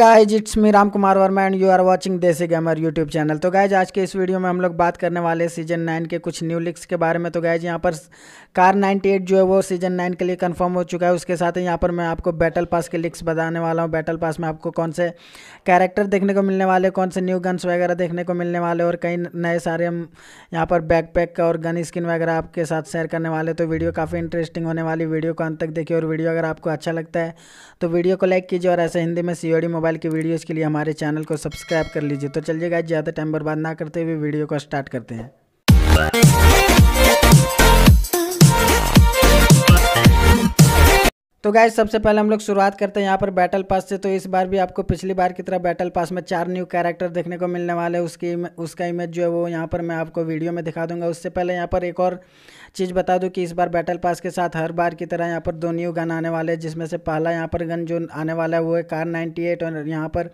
guys it's me Ram Kumar Verma and you are watching Desi gamer YouTube channel तो guys आज के इस वीडियो में हम लोग बात करने वाले सीजन नाइन के कुछ न्यू लिक्स के बारे में तो गाइज यहाँ पर कार 98 जो है वो सीजन नाइन के लिए कंफर्म हो चुका है उसके साथ ही यहाँ पर मैं आपको बैटल पास के लिक्स बताने वाला हूँ बैटल पास में आपको कौन से कैरेक्टर देखने को मिलने वाले कौन से न्यू गन्स वगैरह देखने को मिलने वाले और कई नए सारे हम यहाँ पर बैकपैक का और गन स्किन वगैरह आपके साथ शेयर करने वाले तो वीडियो काफ़ी इंटरेस्टिंग होने वाली वीडियो को अंत तक देखिए और वीडियो अगर आपको अच्छा लगता है तो वीडियो को लाइक कीजिए और ऐसे हिंदी में सी मोबाइल मोबाइल की वीडियोज़ के लिए हमारे चैनल को सब्सक्राइब कर लीजिए तो चलिए ज़्यादा टाइम बर्बाद ना करते हुए वीडियो को स्टार्ट करते हैं तो गाय सबसे पहले हम लोग शुरुआत करते हैं यहाँ पर बैटल पास से तो इस बार भी आपको पिछली बार की तरह बैटल पास में चार न्यू कैरेक्टर देखने को मिलने वाले हैं उसकी उसका इमेज जो है वो यहाँ पर मैं आपको वीडियो में दिखा दूंगा उससे पहले यहाँ पर एक और चीज़ बता दूँ कि इस बार बैटल पास के साथ हर बार की तरह यहाँ पर दो न्यू गन आने वाले हैं जिसमें से पहला यहाँ पर गन जो आने वाला है वो है कार नाइन्टी और यहाँ पर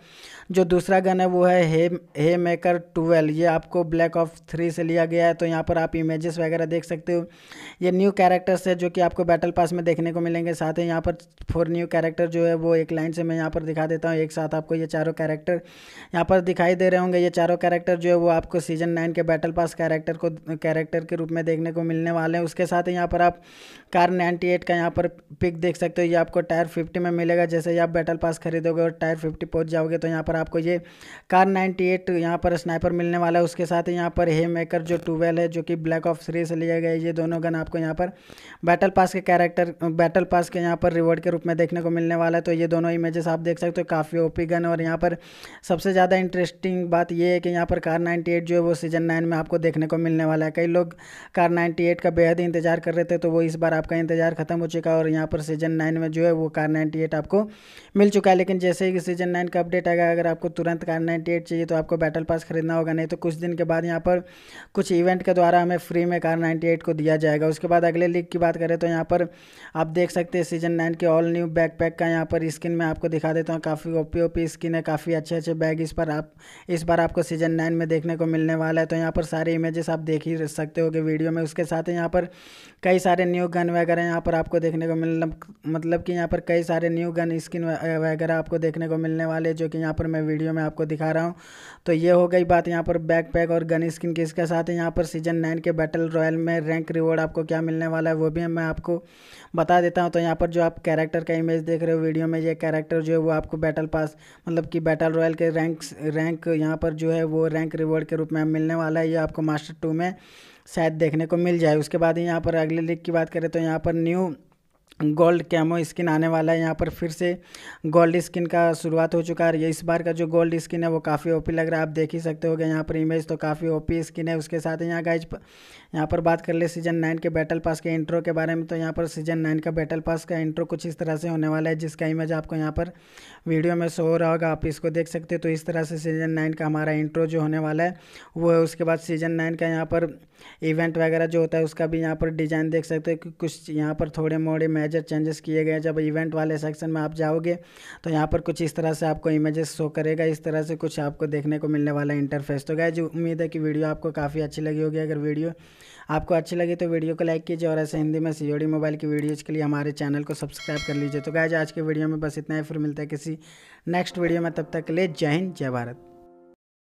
जो दूसरा गन है वो है हे हे मेकर ट्वेल्व ये आपको ब्लैक ऑफ थ्री से लिया गया है तो यहाँ पर आप इमेजेस वगैरह देख सकते हो ये न्यू कैरेक्टर्स है जो कि आपको बैटल पास में देखने को मिलेंगे साथ ही यहाँ पर फोर न्यू कैरेक्टर जो है वो एक लाइन से मैं यहाँ पर दिखा देता हूँ एक साथ आपको ये चारों कैरेक्टर यहाँ पर दिखाई दे रहे होंगे ये चारों कैरेक्टर जो है वो आपको सीजन नाइन के बैटल पास कैरेक्टर को कैरेक्टर के रूप में देखने को मिलने वाले हैं उसके साथ यहाँ पर आप कार नाइन्टी एट का यहाँ पर पिक देख सकते हो ये आपको टायर फिफ्टी में मिलेगा जैसे ही आप बैटल पास खरीदोगे और टायर फिफ्टी पहुँच जाओगे तो यहाँ पर आपको ये कार नाइन्टी एट पर स्नाइपर मिलने वाला है उसके साथ यहाँ पर हे मेकर जो टूवेल है जो कि ब्लैक ऑफ सीरीज से लिया गया ये दोनों गन आपको यहाँ पर बैटल पास के कैरेक्टर बैटल पास के यहाँ पर पर रिवॉर्ड के रूप में देखने को मिलने वाला है तो ये दोनों इमेजेस आप देख सकते हो काफ़ी ओपी गन और यहाँ पर सबसे ज़्यादा इंटरेस्टिंग बात ये है कि यहाँ पर कार 98 जो है वो सीजन नाइन में आपको देखने को मिलने वाला है कई लोग कार 98 का बेहद इंतजार कर रहे थे तो वो इस बार आपका इंतजार खत्म हो चुका है और यहाँ पर सीजन नाइन में जो है वो कार नाइन्टी आपको मिल चुका है लेकिन जैसे ही सीजन नाइन का अपडेट आएगा अगर आपको तुरंत कार नाइन्टी चाहिए तो आपको बैटल पास खरीदना होगा नहीं तो कुछ दिन के बाद यहाँ पर कुछ इवेंट के द्वारा हमें फ्री में कार नाइन्टी को दिया जाएगा उसके बाद अगले लीग की बात करें तो यहाँ पर आप देख सकते हैं सीजन नाइन के ऑल न्यू बैकपैक का यहाँ पर स्किन मैं आपको दिखा देता हूँ काफ़ी ओपी ओपी स्किन है काफ़ी अच्छे अच्छे बैग इस पर आप इस बार आपको सीजन नाइन में देखने को मिलने वाला है तो यहाँ पर सारे इमेजेस आप देख ही सकते हो वीडियो में उसके साथ यहाँ पर कई सारे न्यू गन वगैरह यहाँ पर आपको देखने को मिल मतलब, मतलब कि यहाँ पर कई सारे न्यू गन स्किन वगैरह आपको देखने को मिलने वाले जो कि यहाँ पर मैं वीडियो में आपको दिखा रहा हूँ तो ये हो गई बात यहाँ पर बैक पैक और गन स्किन की इसके साथ ही यहाँ पर सीजन नाइन के बैटल रॉयल में रैंक रिवॉर्ड आपको क्या मिलने वाला है वो भी मैं आपको बता देता हूँ तो यहाँ पर जो आप कैरेक्टर का इमेज देख रहे हो वीडियो में ये कैरेक्टर जो है वो आपको बैटल पास मतलब कि बैटल रॉयल के रैंक रैंक यहाँ पर जो है वो रैंक रिवॉर्ड के रूप में मिलने वाला है ये आपको मास्टर टू में शायद देखने को मिल जाए उसके बाद यहाँ पर अगले लीग की बात करें तो यहाँ पर न्यू गोल्ड कैमो स्किन आने वाला है यहाँ पर फिर से गोल्ड स्किन का शुरुआत हो चुका है ये इस बार का जो गोल्ड स्किन है वो काफ़ी ओपी लग रहा है आप देख ही सकते हो गए यहाँ पर इमेज तो काफ़ी ओपी स्किन है उसके साथ यहाँ गाइज यहाँ पर बात कर ले सीजन नाइन के बैटल पास के इंट्रो के बारे में तो यहाँ पर सीजन नाइन का बैटल पास का इंट्रो कुछ इस तरह से होने वाला है जिसका इमेज आपको यहाँ पर वीडियो में शो हो रहा होगा आप इसको देख सकते हो तो इस तरह से सीजन नाइन का हमारा इंट्रो जो होने वाला है वो है उसके बाद सीजन नाइन का यहाँ पर इवेंट वगैरह जो होता है उसका भी यहाँ पर डिज़ाइन देख सकते हो कुछ यहाँ पर थोड़े मोड़े मैच मेजर चेंजेस किए गए हैं जब इवेंट वाले सेक्शन में आप जाओगे तो यहाँ पर कुछ इस तरह से आपको इमेजेस शो करेगा इस तरह से कुछ आपको देखने को मिलने वाला इंटरफेस तो गए उम्मीद है कि वीडियो आपको काफ़ी अच्छी लगी होगी अगर वीडियो आपको अच्छी लगी तो वीडियो को लाइक कीजिए और ऐसे हिंदी में सी मोबाइल की वीडियोज़ के लिए हमारे चैनल को सब्सक्राइब कर लीजिए तो गाय आज के वीडियो में बस इतना ही फिर मिलता है किसी नेक्स्ट वीडियो में तब तक ले जय हिंद जय भारत